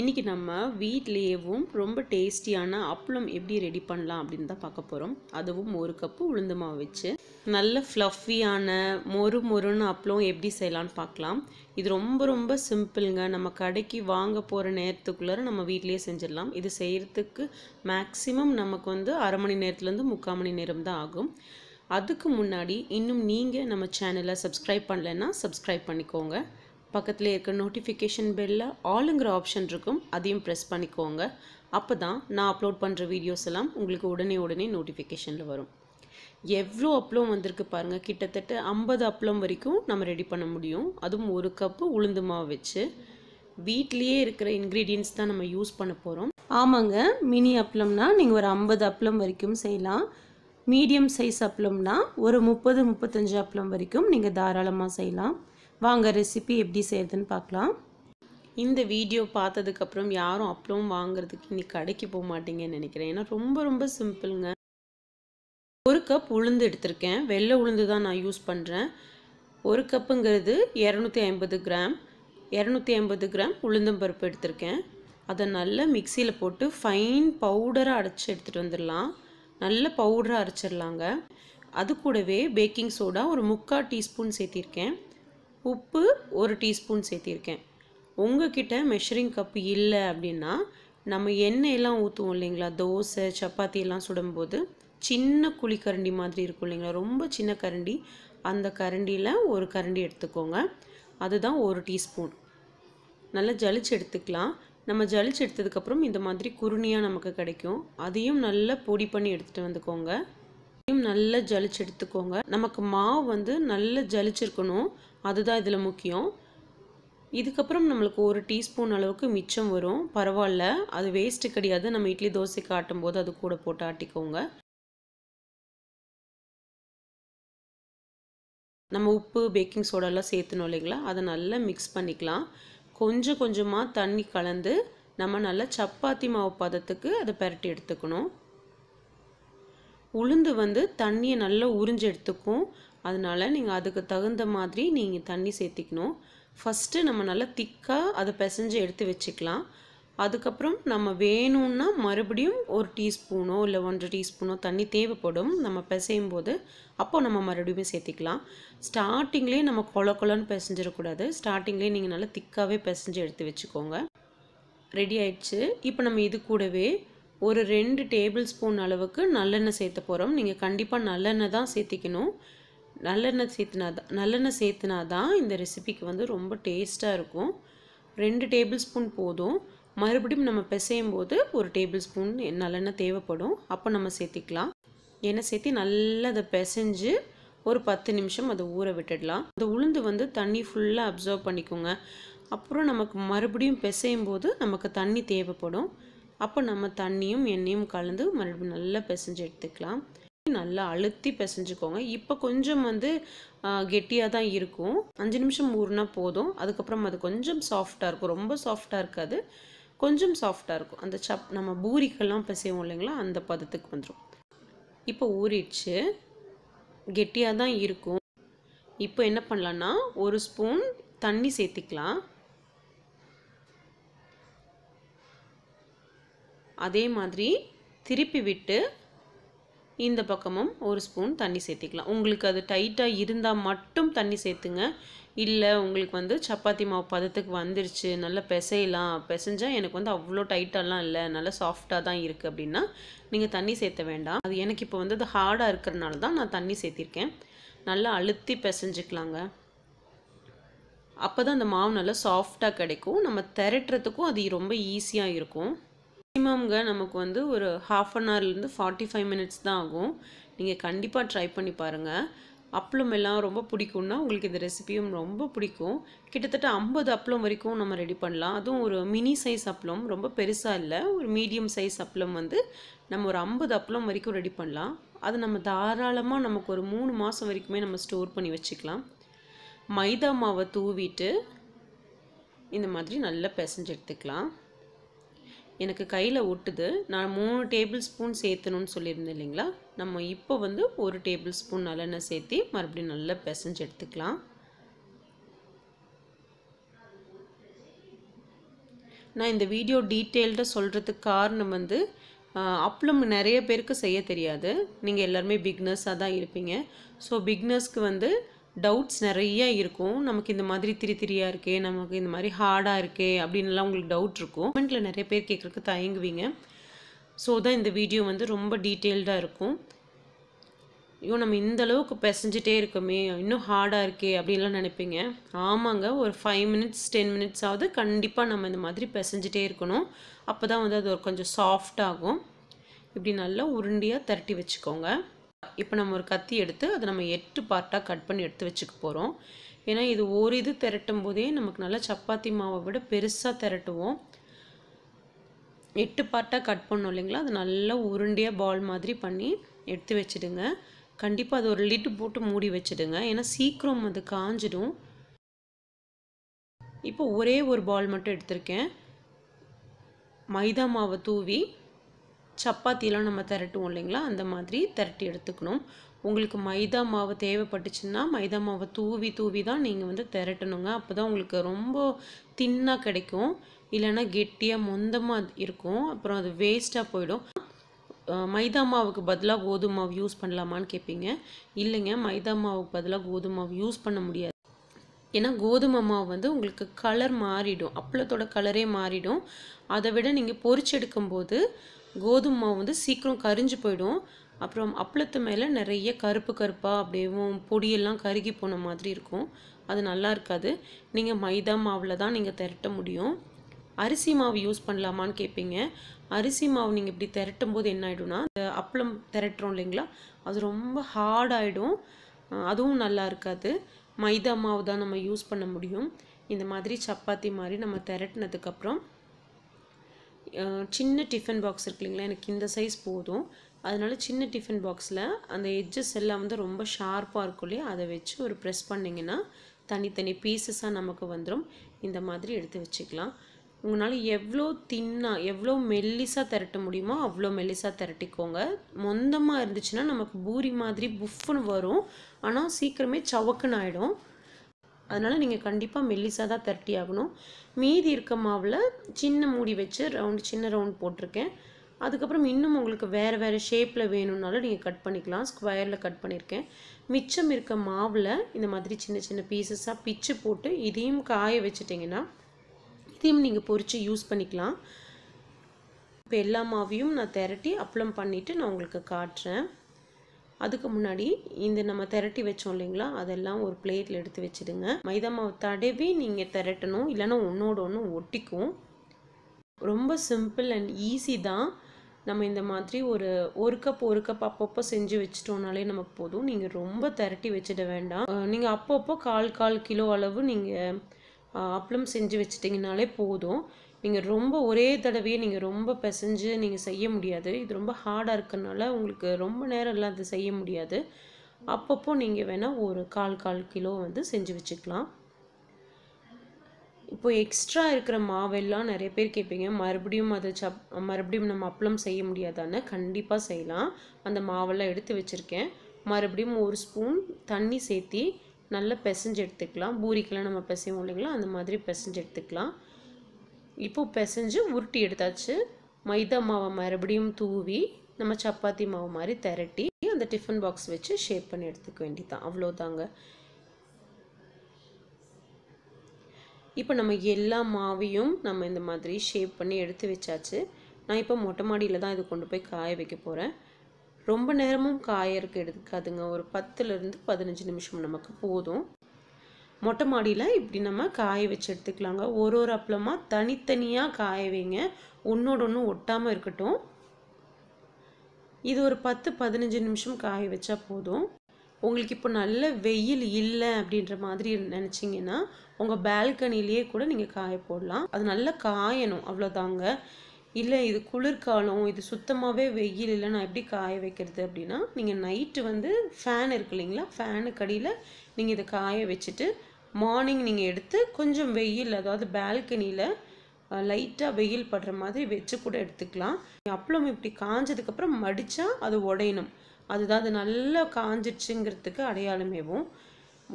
இன்றைக்கி நம்ம வீட்லேயேவும் ரொம்ப டேஸ்டியான அப்பளம் எப்படி ரெடி பண்ணலாம் அப்படின்னு தான் பார்க்க போகிறோம் அதுவும் ஒரு கப்பு உளுந்து மாவு வச்சு நல்ல ஃப்ளஃபியான மொறு மொறுன்னு அப்பளம் எப்படி செய்யலான்னு பார்க்கலாம் இது ரொம்ப ரொம்ப சிம்பிளுங்க நம்ம கடைக்கு வாங்க போகிற நேரத்துக்குள்ளார நம்ம வீட்லேயே செஞ்சிடலாம் இது செய்கிறதுக்கு மேக்ஸிமம் நமக்கு வந்து அரை மணி நேரத்துலேருந்து முக்கால் மணி நேரம் தான் ஆகும் அதுக்கு முன்னாடி இன்னும் நீங்கள் நம்ம சேனலை சப்ஸ்கிரைப் பண்ணலைன்னா சப்ஸ்கிரைப் பண்ணிக்கோங்க பக்கத்தில் இருக்க நோட்டிஃபிகேஷன் பெல்லில் ஆளுங்கிற ஆப்ஷன் இருக்கும் அதையும் ப்ரெஸ் பண்ணிக்கோங்க அப்போ தான் நான் அப்லோட் பண்ணுற வீடியோஸ் எல்லாம் உங்களுக்கு உடனே உடனே நோட்டிஃபிகேஷனில் வரும் எவ்வளோ அப்ளம் வந்திருக்கு பாருங்கள் கிட்டத்தட்ட ஐம்பது அப்ளம் வரைக்கும் நம்ம ரெடி பண்ண முடியும் அதுவும் ஒரு கப்பு உளுந்து மாவு வச்சு வீட்லேயே இருக்கிற இன்க்ரீடியன்ஸ் தான் நம்ம யூஸ் பண்ண போகிறோம் ஆமாங்க மினி அப்ளம்னா நீங்கள் ஒரு ஐம்பது அப்ளம் வரைக்கும் செய்யலாம் மீடியம் சைஸ் அப்ளம்னா ஒரு முப்பது முப்பத்தஞ்சு அப்ளம் வரைக்கும் நீங்கள் தாராளமாக செய்யலாம் வாங்க ரெசிபி எப்படி செய்கிறதுன்னு பார்க்கலாம் இந்த வீடியோ பார்த்ததுக்கப்புறம் யாரும் அப்பளம் வாங்குறதுக்கு இன்றைக்கி கடைக்கு போக மாட்டீங்கன்னு நினைக்கிறேன் ஏன்னா ரொம்ப ரொம்ப சிம்பிளுங்க ஒரு கப் உளுந்து எடுத்திருக்கேன் வெள்ளை உளுந்து தான் நான் யூஸ் பண்ணுறேன் ஒரு கப்புங்கிறது இரநூத்தி ஐம்பது கிராம் இரநூத்தி ஐம்பது கிராம் உளுந்தம்பருப்பு எடுத்திருக்கேன் அதை நல்லா மிக்சியில் போட்டு ஃபைன் பவுடராக அரைச்சி எடுத்துகிட்டு வந்துடலாம் நல்ல பவுடராக அரைச்சிடலாங்க அது கூடவே பேக்கிங் சோடா ஒரு முக்கால் டீஸ்பூன் சேர்த்திருக்கேன் உப்பு ஒரு டீஸ்பூன் சேர்த்திருக்கேன் உங்ககிட்ட மெஷரிங் கப்பு இல்லை அப்படின்னா நம்ம எண்ணெயெல்லாம் ஊற்றுவோம் இல்லைங்களா தோசை சப்பாத்தி எல்லாம் சுடும்போது சின்ன குழிக்கரண்டி மாதிரி இருக்கும் இல்லைங்களா ரொம்ப சின்ன கரண்டி அந்த கரண்டியில் ஒரு கரண்டி எடுத்துக்கோங்க அதுதான் ஒரு டீஸ்பூன் நல்லா ஜலிச்சு எடுத்துக்கலாம் நம்ம ஜலிச்சு எடுத்ததுக்கப்புறம் இந்த மாதிரி குருணியாக நமக்கு கிடைக்கும் அதையும் நல்லா பொடி பண்ணி எடுத்துகிட்டு வந்துக்கோங்க அதையும் நல்லா ஜலிச்சு எடுத்துக்கோங்க நமக்கு மாவு வந்து நல்லா ஜலிச்சிருக்கணும் அதுதான் இதில் முக்கியம் இதுக்கப்புறம் நம்மளுக்கு ஒரு டீஸ்பூன் அளவுக்கு மிச்சம் வரும் பரவாயில்ல அது வேஸ்ட்டு கிடையாது நம்ம இட்லி தோசைக்கு ஆட்டும் போது அது கூட போட்டு ஆட்டிக்கோங்க நம்ம உப்பு பேக்கிங் சோடாலாம் சேர்த்துணும் இல்லைங்களா அதை நல்லா மிக்ஸ் பண்ணிக்கலாம் கொஞ்சம் கொஞ்சமாக தண்ணி கலந்து நம்ம நல்லா சப்பாத்தி மாவு பதத்துக்கு அதை பரட்டி எடுத்துக்கணும் உளுந்து வந்து தண்ணியை நல்லா உறிஞ்சு எடுத்துக்கும் அதனால் நீங்கள் அதுக்கு தகுந்த மாதிரி நீங்கள் தண்ணி சேர்த்திக்கணும் ஃபஸ்ட்டு நம்ம நல்லா திக்காக அதை பிசைஞ்சு எடுத்து வச்சுக்கலாம் அதுக்கப்புறம் நம்ம வேணும்னா மறுபடியும் ஒரு டீஸ்பூனோ இல்லை ஒன்றரை டீஸ்பூனோ தண்ணி தேவைப்படும் நம்ம பிசையும் போது அப்போது நம்ம மறுபடியுமே சேர்த்திக்கலாம் ஸ்டார்டிங்லேயே நம்ம கொல கொலன்னு பிசைஞ்சிடக்கூடாது ஸ்டார்டிங்லேயே நீங்கள் நல்லா திக்காகவே பிசைஞ்சு எடுத்து வச்சுக்கோங்க ரெடி ஆயிடுச்சு இப்போ நம்ம இது கூடவே ஒரு ரெண்டு டேபிள் ஸ்பூன் அளவுக்கு நல்லெண்ணெய் சேர்த்த போகிறோம் நீங்கள் கண்டிப்பாக நல்லெண்ணெய் தான் சேர்த்திக்கணும் நல்லெண்ணெய் சேர்த்துனா தான் நல்லெண்ணெய் சேர்த்துனா தான் இந்த ரெசிபிக்கு வந்து ரொம்ப டேஸ்ட்டாக இருக்கும் ரெண்டு டேபிள் ஸ்பூன் போதும் மறுபடியும் நம்ம பிசையும் போது ஒரு டேபிள் ஸ்பூன் நல்லெண்ணெய் தேவைப்படும் அப்போ நம்ம சேர்த்திக்கலாம் எண்ணெய் சேர்த்தி நல்லா அதை பிசைஞ்சு ஒரு பத்து நிமிஷம் அதை ஊற விட்டுடலாம் அந்த உளுந்து வந்து தண்ணி ஃபுல்லாக அப்சர்வ் பண்ணிக்கோங்க அப்புறம் நமக்கு மறுபடியும் பிசையும் போது நமக்கு தண்ணி தேவைப்படும் அப்போ நம்ம தண்ணியும் எண்ணெயும் கலந்து மறுபடியும் நல்லா பிசைஞ்சு எடுத்துக்கலாம் நல்லா அழுத்தி பிசைஞ்சுக்கோங்க இப்போ கொஞ்சம் வந்து கெட்டியாக தான் இருக்கும் அஞ்சு நிமிஷம் ஊறினா போதும் அதுக்கப்புறம் அது கொஞ்சம் சாஃப்டாக இருக்கும் ரொம்ப சாஃப்டாக இருக்காது கொஞ்சம் சாஃப்டாக இருக்கும் அந்த சப் நம்ம பூரிக்கெல்லாம் பிசைவோம் இல்லைங்களா அந்த பதத்துக்கு வந்துடும் இப்போ ஊறிடுச்சு கெட்டியாக தான் இருக்கும் இப்போ என்ன பண்ணலான்னா ஒரு ஸ்பூன் தண்ணி சேர்த்திக்கலாம் அதே மாதிரி திருப்பி விட்டு இந்த பக்கமும் ஒரு ஸ்பூன் தண்ணி சேர்த்திக்கலாம் உங்களுக்கு அது டைட்டாக இருந்தால் மட்டும் தண்ணி சேர்த்துங்க இல்லை உங்களுக்கு வந்து சப்பாத்தி மாவு பதத்துக்கு வந்துருச்சு நல்லா பிசையலாம் பெசைஞ்சால் எனக்கு வந்து அவ்வளோ டைட்டாலாம் இல்லை நல்லா சாஃப்டாக தான் இருக்குது அப்படின்னா நீங்கள் தண்ணி சேர்த்த வேண்டாம் அது எனக்கு இப்போ வந்து அது ஹார்டாக இருக்கிறனால தான் நான் தண்ணி சேர்த்திருக்கேன் நல்லா அழுத்தி பெசைஞ்சிக்கலாங்க அப்போ தான் அந்த மாவு நல்லா சாஃப்டாக கிடைக்கும் நம்ம திரட்டுறதுக்கும் அது ரொம்ப ஈஸியாக இருக்கும் மேக்ஸிமம்ங்க நமக்கு வந்து ஒரு ஹாஃப் அன் ஹவர்லேருந்து ஃபார்ட்டி ஃபைவ் மினிட்ஸ் தான் ஆகும் நீங்கள் கண்டிப்பாக ட்ரை பண்ணி பாருங்கள் அப்பளம் எல்லாம் ரொம்ப பிடிக்கும்னா உங்களுக்கு இந்த ரெசிபியும் ரொம்ப பிடிக்கும் கிட்டத்தட்ட ஐம்பது அப்பளம் வரைக்கும் நம்ம ரெடி பண்ணலாம் அதுவும் ஒரு மினி சைஸ் அப்பளம் ரொம்ப பெருசாக இல்லை ஒரு மீடியம் சைஸ் அப்பளம் வந்து நம்ம ஒரு ஐம்பது அப்பளம் வரைக்கும் ரெடி பண்ணலாம் அது நம்ம தாராளமாக நமக்கு ஒரு மூணு மாதம் வரைக்குமே நம்ம ஸ்டோர் பண்ணி வச்சுக்கலாம் மைதா மாவை தூவிட்டு இந்த மாதிரி நல்லா பிசைஞ்சு எடுத்துக்கலாம் எனக்கு கையில் ஒட்டுது நான் மூணு டேபிள் ஸ்பூன் சேர்த்தணும்னு சொல்லியிருந்தேன் இல்லைங்களா நம்ம இப்போ வந்து ஒரு டேபிள் ஸ்பூன் நல்லெண்ணெய் சேர்த்து மறுபடியும் நல்லா பிசைஞ்சு எடுத்துக்கலாம் நான் இந்த வீடியோ டீட்டெயில்டாக சொல்கிறதுக்கு காரணம் வந்து அப்பளம் நிறைய பேருக்கு செய்ய தெரியாது நீங்கள் எல்லாருமே பிக்னர்ஸாக தான் இருப்பீங்க ஸோ பிக்னர்ஸ்க்கு வந்து டவுட்ஸ் நிறைய இருக்கும் நமக்கு இந்த மாதிரி திரி திரியாக இருக்கே நமக்கு இந்த மாதிரி ஹார்டாக இருக்கே அப்படின்லாம் உங்களுக்கு டவுட் இருக்கும் கமெண்ட்டில் நிறைய பேர் கேட்குறக்கு தயங்குவீங்க ஸோ தான் இந்த வீடியோ வந்து ரொம்ப டீட்டெயில்டாக இருக்கும் ஐயோ நம்ம இந்த அளவுக்கு பிசைஞ்சிட்டே இருக்கோமே இன்னும் ஹார்டாக இருக்கே அப்படின்லாம் நினைப்பீங்க ஆமாங்க ஒரு ஃபைவ் மினிட்ஸ் டென் மினிட்ஸாவது கண்டிப்பாக நம்ம இந்த மாதிரி பிசைஞ்சிட்டே இருக்கணும் அப்போ தான் வந்து அது ஒரு கொஞ்சம் சாஃப்டாகும் இப்படி நல்லா உருண்டியாக திரட்டி வச்சுக்கோங்க இப்போ நம்ம ஒரு கத்தி எடுத்து அதை நம்ம எட்டு பார்ட்டாக கட் பண்ணி எடுத்து வச்சுக்க போகிறோம் ஏன்னா இது ஒரு இது திரட்டும் போதே நமக்கு நல்லா சப்பாத்தி மாவை விட பெருசாக திரட்டுவோம் எட்டு பார்ட்டாக கட் பண்ணோம் இல்லைங்களா அது நல்லா உருண்டையாக பால் மாதிரி பண்ணி எடுத்து வச்சுடுங்க கண்டிப்பாக அது ஒரு லிட்டு போட்டு மூடி வச்சுடுங்க ஏன்னா சீக்கிரம் அது காஞ்சிடும் இப்போ ஒரே ஒரு பால் மட்டும் எடுத்திருக்கேன் மைதா மாவை தூவி சப்பாத்திலாம் நம்ம திரட்டுவோம் இல்லைங்களா அந்த மாதிரி திரட்டி எடுத்துக்கணும் உங்களுக்கு மைதா மாவு தேவைப்பட்டுச்சுன்னா மைதா மாவை தூவி தூவி தான் நீங்கள் வந்து திரட்டணுங்க அப்போ தான் உங்களுக்கு ரொம்ப தின்னாக கிடைக்கும் இல்லைன்னா கெட்டியாக மொந்தமாக இருக்கும் அப்புறம் அது வேஸ்ட்டாக போயிடும் மைதா மாவுக்கு பதிலாக கோதுமை மாவு யூஸ் பண்ணலாமான்னு கேட்பீங்க இல்லைங்க மைதா மாவுக்கு பதிலாக கோதுமை மாவு யூஸ் பண்ண முடியாது ஏன்னா கோதுமை மாவு வந்து உங்களுக்கு கலர் மாறிடும் அப்பளத்தோட கலரே மாறிடும் அதை விட நீங்கள் பொறிச்செடுக்கும்போது கோதுமை மாவு வந்து சீக்கிரம் கரிஞ்சு போயிடும் அப்புறம் அப்பளத்து மேலே நிறைய கருப்பு கருப்பாக அப்படியும் பொடியெல்லாம் கருகி போன மாதிரி இருக்கும் அது நல்லா இருக்காது நீங்கள் மைதா மாவில் தான் நீங்கள் திரட்ட முடியும் அரிசி மாவு யூஸ் பண்ணலாமான்னு கேட்பீங்க அரிசி மாவு நீங்கள் இப்படி திரட்டும் போது என்ன ஆகிடும்னா இந்த அப்பளம் திரட்டுறோம் இல்லைங்களா அது ரொம்ப ஹார்டாகிடும் அதுவும் நல்லா இருக்காது மைதா மாவு தான் நம்ம யூஸ் பண்ண முடியும் இந்த மாதிரி சப்பாத்தி மாதிரி நம்ம திரட்டினதுக்கப்புறம் சின்ன டிஃபன் பாக்ஸ் இருக்கு இல்லைங்களா எனக்கு இந்த சைஸ் போதும் அதனால சின்ன டிஃபன் பாக்ஸில் அந்த எட்ஜஸ் எல்லாம் வந்து ரொம்ப ஷார்ப்பாக இருக்கும் இல்லையா அதை வச்சு ஒரு ப்ரெஸ் பண்ணிங்கன்னா தனித்தனி பீசஸாக நமக்கு வந்துடும் இந்த மாதிரி எடுத்து வச்சுக்கலாம் உங்களால் எவ்வளோ தின்னாக எவ்வளோ மெல்லிசாக திரட்ட முடியுமோ அவ்வளோ மெல்லிசாக திரட்டிக்கோங்க மொந்தமாக இருந்துச்சுன்னா நமக்கு பூரி மாதிரி புஃப்னு வரும் ஆனால் சீக்கிரமே சவக்குன்னு ஆகிடும் அதனால் நீங்கள் கண்டிப்பாக மெல்லிசாக தான் தட்டி ஆகணும் மீதி இருக்க மாவில் சின்ன மூடி வச்சு ரவுண்டு சின்ன ரவுண்ட் போட்டிருக்கேன் அதுக்கப்புறம் இன்னும் உங்களுக்கு வேறு வேறு ஷேப்பில் வேணும்னாலும் நீங்கள் கட் பண்ணிக்கலாம் ஸ்கொயரில் கட் பண்ணியிருக்கேன் மிச்சம் இருக்க மாவில் இந்த மாதிரி சின்ன சின்ன பீசஸாக பிச்சு போட்டு இதையும் காய வச்சுட்டிங்கன்னா இதையும் நீங்கள் பொறிச்சு யூஸ் பண்ணிக்கலாம் இப்போ எல்லா மாவையும் நான் திரட்டி அப்ளம் பண்ணிவிட்டு நான் உங்களுக்கு காட்டுறேன் அதுக்கு முன்னாடி இந்த நம்ம திரட்டி வச்சோம் இல்லைங்களா அதெல்லாம் ஒரு பிளேட்டில் எடுத்து வச்சுடுங்க மைதா மாவு தடவி நீங்கள் திரட்டணும் இல்லைன்னா ஒன்றோட ஒன்று ஒட்டிக்கும் ரொம்ப சிம்பிள் அண்ட் ஈஸி தான் நம்ம இந்த மாதிரி ஒரு ஒரு கப் ஒரு கப் அப்பப்போ செஞ்சு வச்சிட்டோம்னாலே நமக்கு போதும் நீங்கள் ரொம்ப திரட்டி வச்சிட வேண்டாம் நீங்கள் அப்பப்போ கால் கால் கிலோ அளவு நீங்கள் அப்பளம் செஞ்சு வச்சிட்டிங்கனாலே போதும் நீங்கள் ரொம்ப ஒரே தடவையே நீங்கள் ரொம்ப பிசைஞ்சு நீங்கள் செய்ய முடியாது இது ரொம்ப ஹார்டாக இருக்கிறனால உங்களுக்கு ரொம்ப நேரம் எல்லாம் அது செய்ய முடியாது அப்பப்போ நீங்கள் வேணால் ஒரு கால் கால் கிலோ வந்து செஞ்சு வச்சுக்கலாம் இப்போ எக்ஸ்ட்ரா இருக்கிற மாவெல்லாம் நிறைய பேர் கேட்பீங்க மறுபடியும் அது சப் மறுபடியும் நம்ம அப்பளம் செய்ய முடியாதானே கண்டிப்பாக செய்யலாம் அந்த மாவெல்லாம் எடுத்து வச்சுருக்கேன் மறுபடியும் ஒரு ஸ்பூன் தண்ணி சேர்த்தி நல்லா பிசைஞ்சு எடுத்துக்கலாம் பூரிக்கெல்லாம் நம்ம பிசைவோம் இல்லைங்களா அந்த மாதிரி பிசைஞ்சு எடுத்துக்கலாம் இப்போ பிசைஞ்சு உருட்டி எடுத்தாச்சு மைதா மாவை மறுபடியும் தூவி நம்ம சப்பாத்தி மாவு மாதிரி திரட்டி அந்த டிஃபன் பாக்ஸ் வச்சு ஷேப் பண்ணி எடுத்துக்க வேண்டியதான் அவ்வளோதாங்க இப்போ நம்ம எல்லா மாவையும் நம்ம இந்த மாதிரி ஷேப் பண்ணி எடுத்து வச்சாச்சு நான் இப்போ மொட்டை மாடியில் தான் இது கொண்டு போய் காய வைக்க போகிறேன் ரொம்ப நேரமும் காயறக்கு எடுக்காதுங்க ஒரு பத்துலேருந்து பதினஞ்சு நிமிஷம் நமக்கு போதும் மொட்டை மாடியில் இப்படி நம்ம காய வச்சு எடுத்துக்கலாங்க ஒரு ஒரு அப்பளமாக தனித்தனியாக காய வைங்க ஒன்றோட ஒன்று ஒட்டாமல் இருக்கட்டும் இது ஒரு பத்து பதினஞ்சு நிமிஷம் காய வச்சா போதும் உங்களுக்கு இப்போ நல்ல வெயில் இல்லை அப்படின்ற மாதிரி நினச்சிங்கன்னா உங்கள் பால்கனிலேயே கூட நீங்கள் காய போடலாம் அது நல்லா காயணும் அவ்வளோதாங்க இல்லை இது குளிர்காலம் இது சுத்தமாகவே வெயில் இல்லை நான் எப்படி காய வைக்கிறது அப்படின்னா நீங்கள் நைட்டு வந்து ஃபேன் இருக்கு இல்லைங்களா ஃபேனு கடியில் நீங்கள் இதை காய வச்சுட்டு மார்னிங் நீங்கள் எடுத்து கொஞ்சம் வெயில் அதாவது பால்கனியில் லைட்டாக வெயில் படுற மாதிரி வச்சு கூட எடுத்துக்கலாம் அப்பளம் இப்படி காஞ்சதுக்கப்புறம் மடித்தா அது உடையணும் அதுதான் அது நல்லா காஞ்சிடுச்சுங்கிறதுக்கு அடையாளமேவும்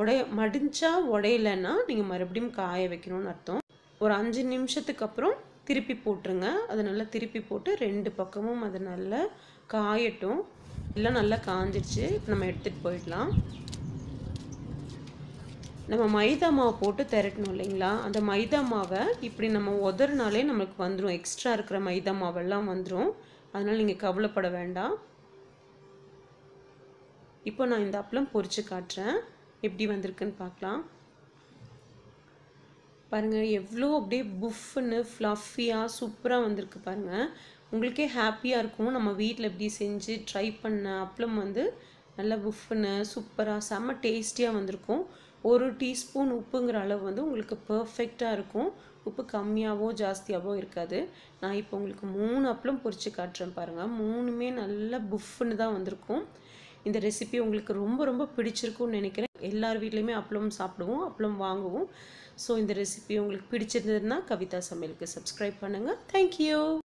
உடைய மடிஞ்சா உடையலைன்னா நீங்கள் மறுபடியும் காய வைக்கணும்னு அர்த்தம் ஒரு அஞ்சு நிமிஷத்துக்கு அப்புறம் திருப்பி போட்டுருங்க அது நல்லா திருப்பி போட்டு ரெண்டு பக்கமும் அது நல்லா காயட்டும் எல்லாம் நல்லா காஞ்சிடுச்சு நம்ம எடுத்துகிட்டு போயிடலாம் நம்ம மைதா மாவு போட்டு திரட்டணும் இல்லைங்களா அந்த மைதா மாவை இப்படி நம்ம உதறினாலே நம்மளுக்கு வந்துடும் எக்ஸ்ட்ரா இருக்கிற மைதா மாவெல்லாம் வந்துடும் அதனால் நீங்கள் கவலைப்பட வேண்டாம் இப்போ நான் இந்த அப்பளம் பொறிச்சு காட்டுறேன் எப்படி வந்திருக்குன்னு பார்க்கலாம் பாருங்கள் எவ்வளோ அப்படியே புஃப்னு ஃப்ளஃபியாக சூப்பராக வந்திருக்கு பாருங்கள் உங்களுக்கே ஹாப்பியாக இருக்கும் நம்ம வீட்டில் இப்படி செஞ்சு ட்ரை பண்ண அப்பளம் வந்து நல்லா புஃப்னு சூப்பராக செம்ம டேஸ்டியாக வந்திருக்கும் ஒரு டீஸ்பூன் உப்புங்கிற அளவு வந்து உங்களுக்கு பர்ஃபெக்டாக இருக்கும் உப்பு கம்மியாகவோ ஜாஸ்தியாகவோ இருக்காது நான் இப்போ உங்களுக்கு மூணு அப்பளம் பொறிச்சு காட்டுறேன் பாருங்கள் மூணுமே நல்லா புஃப்னு தான் வந்திருக்கும் இந்த ரெசிபி உங்களுக்கு ரொம்ப ரொம்ப பிடிச்சிருக்கும்னு நினைக்கிறேன் எல்லார் வீட்லேயுமே அப்பளம் சாப்பிடுவோம் அப்பளம் வாங்குவோம் ஸோ இந்த ரெசிபி உங்களுக்கு பிடிச்சிருந்ததுன்னா கவிதா சமையலுக்கு சப்ஸ்கிரைப் பண்ணுங்கள் தேங்க்யூ